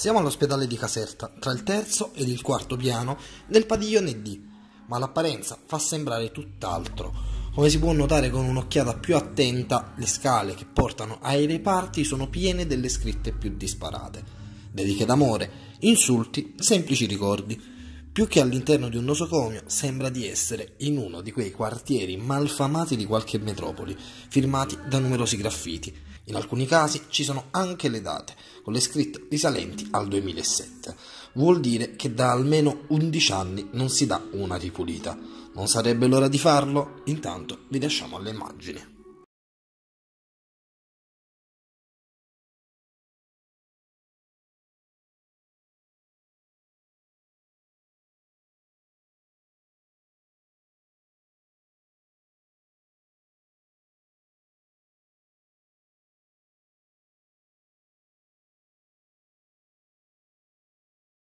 Siamo all'ospedale di Caserta, tra il terzo ed il quarto piano del padiglione D, ma l'apparenza fa sembrare tutt'altro. Come si può notare con un'occhiata più attenta, le scale che portano ai reparti sono piene delle scritte più disparate. Dediche d'amore, insulti, semplici ricordi. Più che all'interno di un nosocomio, sembra di essere in uno di quei quartieri malfamati di qualche metropoli, firmati da numerosi graffiti in alcuni casi ci sono anche le date, con le scritte risalenti al 2007. Vuol dire che da almeno 11 anni non si dà una ripulita. Non sarebbe l'ora di farlo? Intanto vi lasciamo alle immagini.